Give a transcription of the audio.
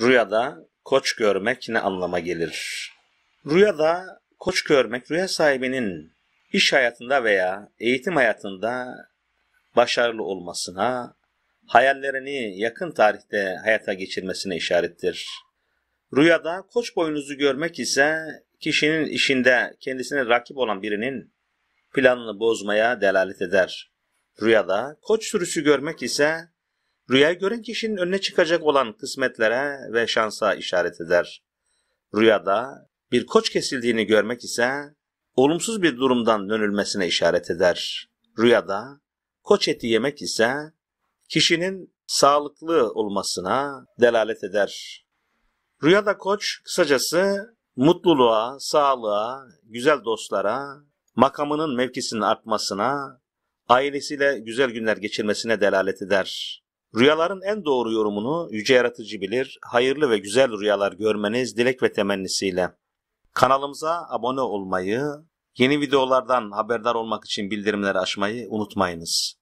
Rüyada koç görmek ne anlama gelir? Rüyada koç görmek rüya sahibinin iş hayatında veya eğitim hayatında başarılı olmasına, hayallerini yakın tarihte hayata geçirmesine işarettir. Rüyada koç boynuzu görmek ise kişinin işinde kendisine rakip olan birinin planını bozmaya delalet eder. Rüyada koç sürüsü görmek ise Rüya gören kişinin önüne çıkacak olan kısmetlere ve şansa işaret eder. Rüyada bir koç kesildiğini görmek ise olumsuz bir durumdan dönülmesine işaret eder. Rüyada koç eti yemek ise kişinin sağlıklı olmasına delalet eder. Rüyada koç kısacası mutluluğa, sağlığa, güzel dostlara, makamının mevkisinin artmasına, ailesiyle güzel günler geçirmesine delalet eder. Rüyaların en doğru yorumunu Yüce Yaratıcı bilir, hayırlı ve güzel rüyalar görmeniz dilek ve temennisiyle. Kanalımıza abone olmayı, yeni videolardan haberdar olmak için bildirimleri açmayı unutmayınız.